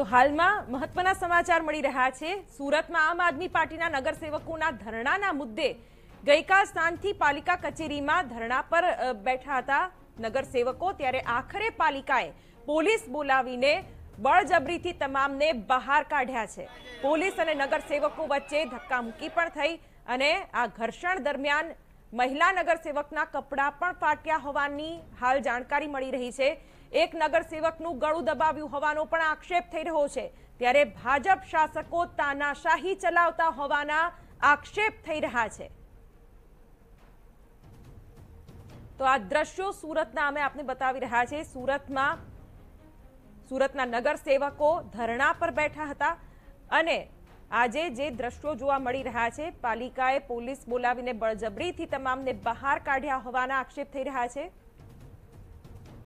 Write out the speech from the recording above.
તો હાલમાં મહત્વના સમાચાર મળી રહ્યા છે સુરતમાં આમ આદમી પાર્ટીના નગરસેવકોના ધરણાના મુદ્દે ગઈકાલ સ્થાનથી પાલિકા કચેરીમાં ધરણા પર બેઠા હતા નગરસેવકો ત્યારે આખરે પાલિકાએ પોલીસ બોલાવીને બળજબરીથી તમામને બહાર કાઢ્યા છે પોલીસ અને નગરસેવકો વચ્ચે ધક્કામુક્કી પણ થઈ અને આ ઘર્ષણ દરમિયાન મહિલા નગરસેવકના કપડાં પણ ફાટ્યા હોવાની હાલ જાણકારી મળી રહી છે એક નગરસેવકનું ગળું દબાવ્યું હોવાનો પણ આક્ષેપ થઈ રહ્યો છે ત્યારે ભાજપ શાસકો તાનાશાહી ચલાવતા હોવાના આક્ષેપ થઈ રહ્યા છે તો આ દ્રશ્યો સુરતના અમે આપને બતાવી રહ્યા છે સુરતમાં સુરતના નગરસેવકો ધરણા પર બેઠા હતા અને આજે જે દ્રશ્યો જોવા મળી રહ્યા છે પાલિકાએ પોલીસ બોલાવીને બળજબરીથી તમામને બહાર કાઢ્યા હોવાના આક્ષેપ થઈ રહ્યા છે